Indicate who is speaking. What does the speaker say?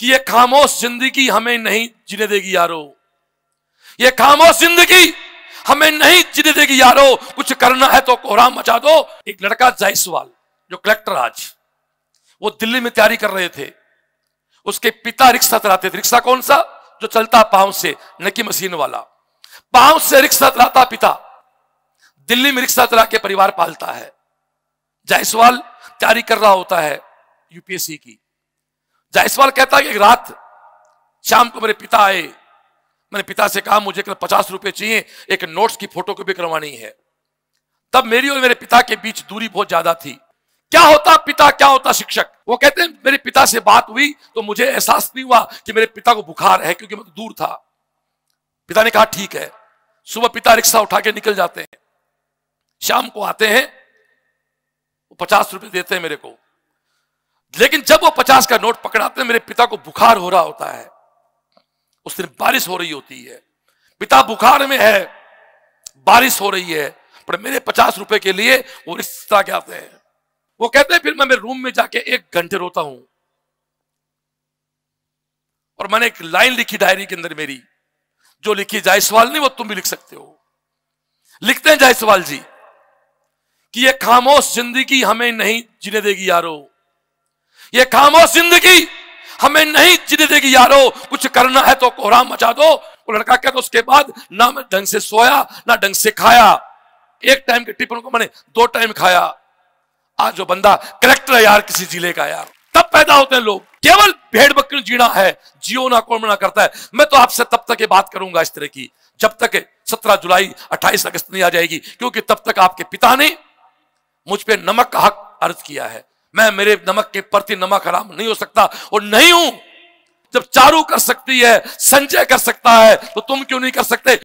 Speaker 1: कि ये खामोश जिंदगी हमें नहीं जीने देगी यारो ये खामोश जिंदगी हमें नहीं जीने देगी यारो कुछ करना है तो कोहरा मचा दो एक लड़का जायसवाल जो कलेक्टर आज वो दिल्ली में तैयारी कर रहे थे उसके पिता रिक्शा चलाते थे रिक्शा कौन सा जो चलता पांव से नकी मशीन वाला पांव से रिक्शा चलाता पिता दिल्ली में रिक्शा चला के परिवार पालता है जायसवाल तैयारी कर रहा होता है यूपीएससी की जायसवाल कहता है कि रात शाम को मेरे पिता आए मैंने पिता से कहा मुझे पचास रुपए चाहिए एक नोट्स की फोटो कॉपी करवानी है तब मेरी और मेरे पिता के बीच दूरी बहुत ज्यादा थी क्या होता पिता क्या होता शिक्षक वो कहते हैं मेरे पिता से बात हुई तो मुझे एहसास नहीं हुआ कि मेरे पिता को बुखार है क्योंकि मैं तो दूर था पिता ने कहा ठीक है सुबह पिता रिक्शा उठा के निकल जाते हैं शाम को आते हैं वो पचास रुपए देते हैं मेरे को लेकिन जब वो पचास का नोट पकड़ाते मेरे पिता को बुखार हो रहा होता है उस दिन बारिश हो रही होती है पिता बुखार में है बारिश हो रही है पर मेरे पचास रुपए के लिए वो रिश्ता क्या आते हैं वो कहते हैं फिर मैं मेरे रूम में जाके एक घंटे रोता हूं और मैंने एक लाइन लिखी डायरी के अंदर मेरी जो लिखी जायसवाल नहीं वो तुम भी लिख सकते हो लिखते हैं जायसवाल जी कि ये खामोश जिंदगी हमें नहीं जीने देगी यारो ये हो जिंदगी हमें नहीं जीने देगी यारो कुछ करना है तो कोहरा मचा दो वो लड़का कहता तो उसके बाद ना मैं ढंग से सोया ना ढंग से खाया एक टाइम के टिफिन को मैंने दो टाइम खाया आज जो बंदा कलेक्टर है यार किसी जिले का यार तब पैदा होते हैं लोग केवल भेड़ बकरी जीना है जियो ना कौन मना करता है मैं तो आपसे तब तक ये बात करूंगा इस तरह की जब तक सत्रह जुलाई अट्ठाईस अगस्त नहीं आ जाएगी क्योंकि तब तक आपके पिता ने मुझ पर नमक का हक अर्ज किया है मैं मेरे नमक के प्रति नमक हराम नहीं हो सकता और नहीं हूं जब चारू कर सकती है संजय कर सकता है तो तुम क्यों नहीं कर सकते